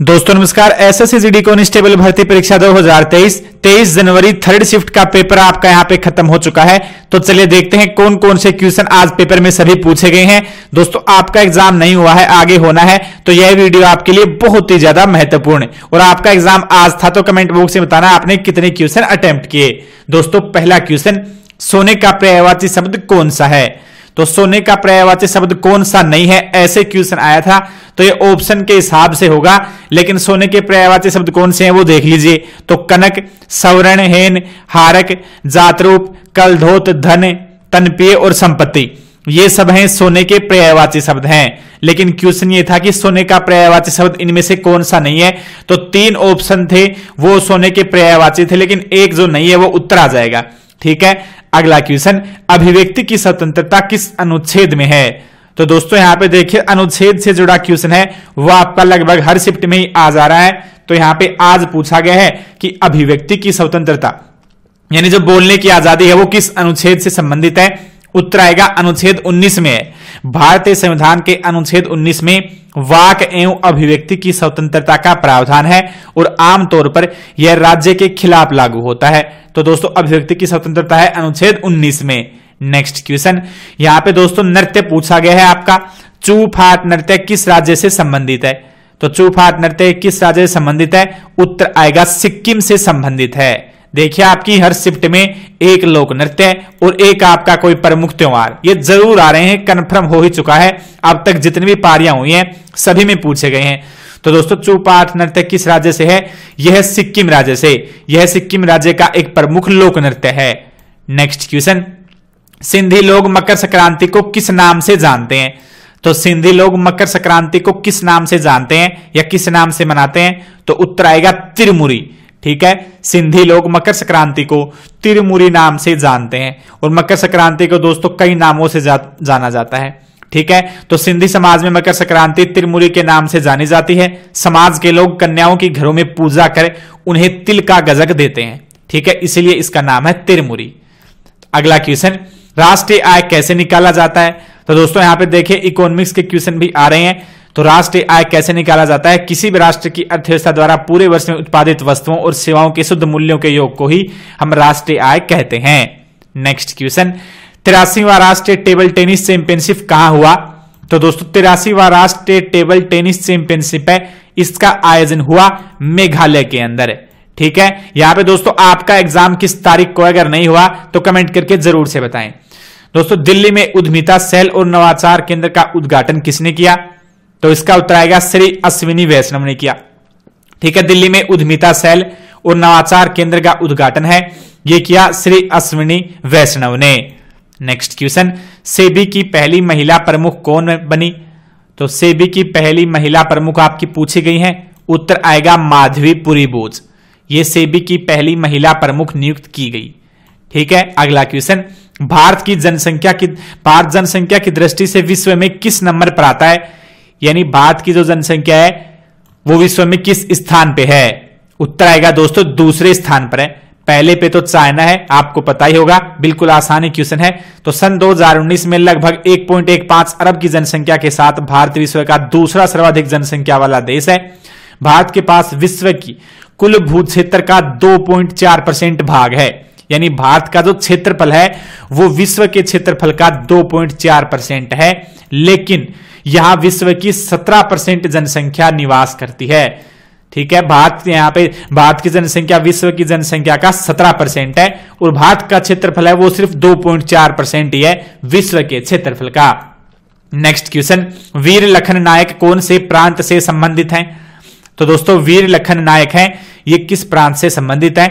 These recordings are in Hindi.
दोस्तों नमस्कार S S C D constable भर्ती परीक्षा 2023 23 जनवरी थर्ड शिफ्ट का पेपर आपका यहाँ पे खत्म हो चुका है तो चलिए देखते हैं कौन कौन से क्वेश्चन आज पेपर में सभी पूछे गए हैं दोस्तों आपका एग्जाम नहीं हुआ है आगे होना है तो यह वीडियो आपके लिए बहुत ही ज्यादा महत्वपूर्ण और आपका एग्जाम आज था तो कमेंट बॉक्स में बताना आपने कितने क्वेश्चन अटेम्प्ट किए दोस्तों पहला क्वेश्चन सोने का पर्यायवाची शब्द कौन सा है तो सोने का पर्यायवाची शब्द कौन सा नहीं है ऐसे क्वेश्चन आया था तो ये ऑप्शन के हिसाब से होगा लेकिन सोने के पर्यायवाची शब्द कौन से हैं वो देख लीजिए तो कनक सवरण हेन हारक जातरूप कलधोत धन तनपेय और संपत्ति ये सब हैं सोने के पर्यायवाची शब्द हैं लेकिन क्वेश्चन ये था कि सोने का पर्यायवाची शब्द इनमें से कौन सा नहीं है तो तीन ऑप्शन थे वो सोने के पर्यायवाची थे लेकिन एक जो नहीं है वो उत्तर आ जाएगा ठीक है अगला क्वेश्चन अभिव्यक्ति की स्वतंत्रता किस अनुच्छेद में है तो दोस्तों यहां पे देखिए अनुच्छेद से जुड़ा क्वेश्चन है वह आपका लगभग हर शिफ्ट में ही आ जा रहा है तो यहां पे आज पूछा गया है कि अभिव्यक्ति की स्वतंत्रता यानी जो बोलने की आजादी है वो किस अनुच्छेद से संबंधित है उत्तर आएगा अनुच्छेद 19 में भारतीय संविधान के अनुच्छेद 19 में वाक एवं अभिव्यक्ति की स्वतंत्रता का प्रावधान है और आमतौर पर यह राज्य के खिलाफ लागू होता है तो दोस्तों अभिव्यक्ति की स्वतंत्रता है अनुच्छेद 19 में नेक्स्ट क्वेश्चन यहां पे दोस्तों नृत्य पूछा गया है आपका चूफाट नृत्य किस राज्य से संबंधित है तो चूफाट नृत्य किस राज्य से संबंधित है उत्तर आएगा सिक्किम से संबंधित है देखिए आपकी हर शिफ्ट में एक लोक नृत्य और एक आपका कोई प्रमुख त्योहार ये जरूर आ रहे हैं कन्फर्म हो ही चुका है अब तक जितनी भी पारियां हुई हैं सभी में पूछे गए हैं तो दोस्तों चूपाठ नृत्य किस राज्य से है यह सिक्किम राज्य से यह सिक्किम राज्य का एक प्रमुख लोक नृत्य है नेक्स्ट क्वेश्चन सिंधी लोग मकर संक्रांति को किस नाम से जानते हैं तो सिंधी लोग मकर संक्रांति को किस नाम से जानते हैं या किस नाम से मनाते हैं तो उत्तर आएगा तिरमुरी ठीक है सिंधी लोग मकर संक्रांति को तिरमुरी नाम से जानते हैं और मकर संक्रांति को दोस्तों कई नामों से जा, जाना जाता है ठीक है तो सिंधी समाज में मकर संक्रांति तिरमुरी के नाम से जानी जाती है समाज के लोग कन्याओं की घरों में पूजा कर उन्हें तिल का गजक देते हैं ठीक है इसलिए इसका नाम है तिरमुरी अगला क्वेश्चन राष्ट्रीय आय कैसे निकाला जाता है तो दोस्तों यहां पे देखिए इकोनॉमिक्स के क्वेश्चन भी आ रहे हैं तो राष्ट्रीय आय कैसे निकाला जाता है किसी भी राष्ट्र की अर्थव्यवस्था द्वारा पूरे वर्ष में उत्पादित वस्तुओं और सेवाओं के शुद्ध मूल्यों के योग को ही हम राष्ट्रीय आय कहते हैं नेक्स्ट क्वेश्चन तिरासीवा राष्ट्रीय टेबल टेनिस चैंपियनशिप कहा हुआ तो दोस्तों तिरासीवा राष्ट्रीय टेबल टेनिस चैंपियनशिप है इसका आयोजन हुआ मेघालय के अंदर ठीक है यहां पे दोस्तों आपका एग्जाम किस तारीख को अगर नहीं हुआ तो कमेंट करके जरूर से बताएं दोस्तों दिल्ली में उद्यमिता सेल और नवाचार केंद्र का उद्घाटन किसने किया तो इसका उत्तर आएगा श्री अश्विनी वैष्णव ने किया ठीक है दिल्ली में उद्यमिता सेल और नवाचार केंद्र का उद्घाटन है यह किया श्री अश्विनी वैष्णव ने नेक्स्ट क्वेश्चन सेबी की पहली महिला प्रमुख कौन बनी तो सेबी की पहली महिला प्रमुख आपकी पूछी गई है उत्तर आएगा माधवी पुरी बोझ ये सेबी की पहली महिला प्रमुख नियुक्त की गई ठीक है अगला क्वेश्चन भारत की जनसंख्या की भारत जनसंख्या की दृष्टि से विश्व में किस नंबर पर आता है यानी भारत की जो जनसंख्या है वो विश्व में किस स्थान पे है उत्तर आएगा दोस्तों दूसरे स्थान पर है पहले पे तो चाइना है आपको पता ही होगा बिल्कुल आसानी क्वेश्चन है तो सन 2019 में लगभग 1.15 अरब की जनसंख्या के साथ भारत विश्व का दूसरा सर्वाधिक जनसंख्या वाला देश है भारत के पास विश्व की कुल भू क्षेत्र का 2.4 परसेंट भाग है यानी भारत का जो क्षेत्रफल है वो विश्व के क्षेत्रफल का 2.4 परसेंट है लेकिन यहां विश्व की सत्रह परसेंट जनसंख्या निवास करती है ठीक है भारत यहां पे भारत की जनसंख्या विश्व की जनसंख्या का सत्रह परसेंट है और भारत का क्षेत्रफल है वो सिर्फ दो पॉइंट चार परसेंट ही है विश्व के क्षेत्रफल का नेक्स्ट क्वेश्चन वीर लखन नायक कौन से प्रांत से संबंधित हैं तो दोस्तों वीर लखन नायक हैं ये किस प्रांत से संबंधित हैं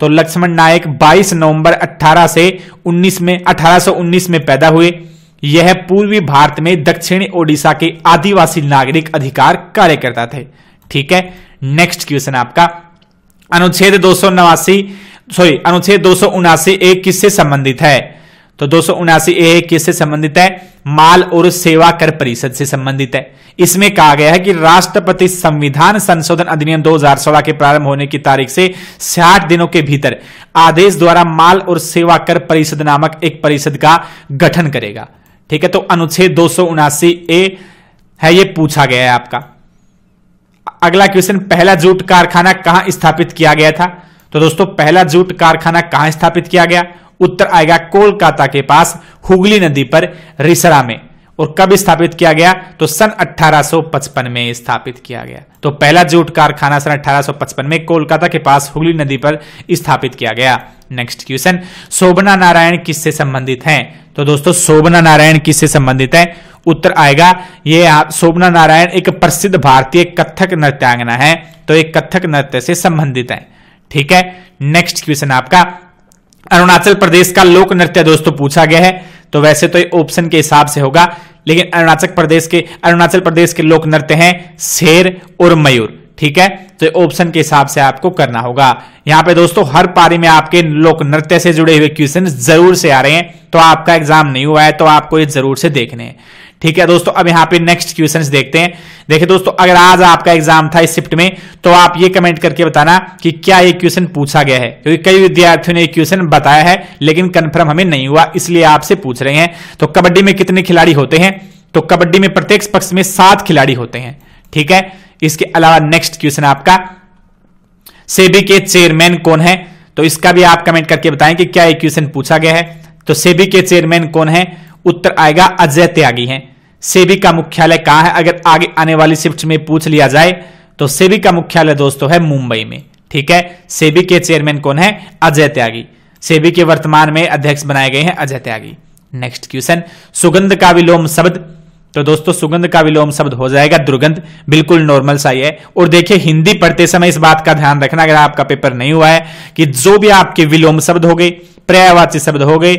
तो लक्ष्मण नायक 22 नवंबर 18 से 19 में 1819 में पैदा हुए यह पूर्वी भारत में दक्षिणी ओडिशा के आदिवासी नागरिक अधिकार कार्यकर्ता थे ठीक है नेक्स्ट क्वेश्चन आपका अनुच्छेद दो सॉरी अनुच्छेद दो सौ उनासी ए किससे संबंधित है तो दो सौ उनासी ए किससे संबंधित है माल और सेवा कर परिषद से संबंधित है इसमें कहा गया है कि राष्ट्रपति संविधान संशोधन अधिनियम 2016 के प्रारंभ होने की तारीख से साठ दिनों के भीतर आदेश द्वारा माल और सेवा कर परिषद नामक एक परिषद का गठन करेगा ठीक है तो अनुच्छेद दो ए है ये पूछा गया है आपका अगला क्वेश्चन पहला जूट कारखाना कहां स्थापित किया गया था तो दोस्तों पहला जूट कारखाना कहां स्थापित किया गया उत्तर आएगा कोलकाता के पास हुगली नदी पर रिसरा में और कब स्थापित किया गया तो सन 1855 में स्थापित किया गया तो पहला जूट कारखाना सन 1855 में कोलकाता के पास हुगली नदी पर स्थापित किया गया नेक्स्ट क्वेश्चन शोभना नारायण किससे संबंधित हैं तो दोस्तों शोभना नारायण किससे संबंधित है उत्तर आएगा ये शोभना नारायण एक प्रसिद्ध भारतीय कथक नृत्यांगना है तो एक कथक नृत्य से संबंधित है ठीक है नेक्स्ट क्वेश्चन आपका अरुणाचल प्रदेश का लोक नृत्य दोस्तों पूछा गया है तो वैसे तो ऑप्शन के हिसाब से होगा लेकिन अरुणाचल प्रदेश के अरुणाचल प्रदेश के लोक नृत्य हैं शेर और मयूर ठीक है तो ऑप्शन के हिसाब से आपको करना होगा यहाँ पे दोस्तों हर पारी में आपके लोक नृत्य से जुड़े हुए क्वेश्चन जरूर से आ रहे हैं तो आपका एग्जाम नहीं हुआ है तो आपको ये जरूर से देखने हैं ठीक है दोस्तों अब यहां पे नेक्स्ट क्वेश्चंस देखते हैं देखिए दोस्तों अगर आज आपका एग्जाम था इस शिफ्ट में तो आप ये कमेंट करके बताना कि क्या ये क्वेश्चन पूछा गया है क्योंकि कई विद्यार्थियों ने क्वेश्चन बताया है लेकिन कंफर्म हमें नहीं हुआ इसलिए आपसे पूछ रहे हैं तो कबड्डी में कितने खिलाड़ी होते हैं तो कबड्डी में प्रत्येक पक्ष में सात खिलाड़ी होते हैं ठीक है इसके अलावा नेक्स्ट क्वेश्चन आपका सेबी के चेयरमैन कौन है तो इसका भी आप कमेंट करके बताएं कि क्या ये क्वेश्चन पूछा गया है तो सेबी के चेयरमैन कौन है उत्तर आएगा अजय त्यागी हैं सेबी का मुख्यालय कहां है अगर आगे आने वाली शिफ्ट में पूछ लिया जाए तो सेबी का मुख्यालय दोस्तों है मुंबई में ठीक है सेबी के चेयरमैन कौन है अजय त्यागी सेबी के वर्तमान में अध्यक्ष बनाए गए हैं अजय त्यागी नेक्स्ट क्वेश्चन सुगंध का विलोम शब्द तो दोस्तों सुगंध का विलोम शब्द हो जाएगा दुर्गंध बिल्कुल नॉर्मल सा ही है और देखिए हिंदी पढ़ते समय इस बात का ध्यान रखना अगर आपका पेपर नहीं हुआ है कि जो भी आपके विलोम शब्द हो गए पर्यायवाची शब्द हो गए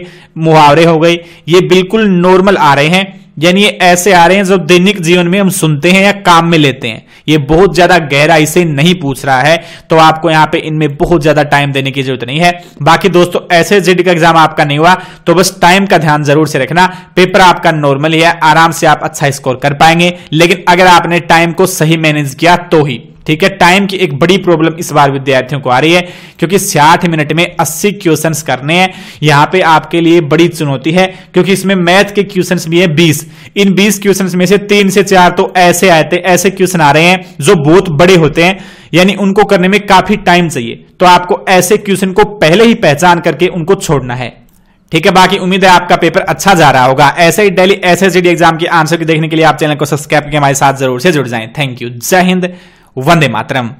मुहावरे हो गए ये बिल्कुल नॉर्मल आ रहे हैं यानी ये ऐसे आ रहे हैं जो दैनिक जीवन में हम सुनते हैं या काम में लेते हैं ये बहुत ज्यादा गहराई से नहीं पूछ रहा है तो आपको यहां पे इनमें बहुत ज्यादा टाइम देने की जरूरत नहीं है बाकी दोस्तों ऐसे जेड का एग्जाम आपका नहीं हुआ तो बस टाइम का ध्यान जरूर से रखना पेपर आपका नॉर्मल है आराम से आप अच्छा स्कोर कर पाएंगे लेकिन अगर आपने टाइम को सही मैनेज किया तो ही ठीक है टाइम की एक बड़ी प्रॉब्लम इस बार विद्यार्थियों को आ रही है क्योंकि साठ मिनट में अस्सी क्वेश्चन करने हैं यहां पे आपके लिए बड़ी चुनौती है क्योंकि इसमें मैथ के क्वेश्चन भी है बीस इन बीस क्वेश्चन में से तीन से चार तो ऐसे आए थे ऐसे क्वेश्चन आ रहे हैं जो बहुत बड़े होते हैं यानी उनको करने में काफी टाइम चाहिए तो आपको ऐसे क्वेश्चन को पहले ही पहचान करके उनको छोड़ना है ठीक है बाकी उम्मीद है आपका पेपर अच्छा जा रहा होगा ऐसे ही डेली एस एग्जाम के आंसर के देखने के लिए आप चैनल को सब्सक्राइब करके हमारे साथ जरूर से जुड़ जाएं थैंक यू जय हिंद वंदे मातरम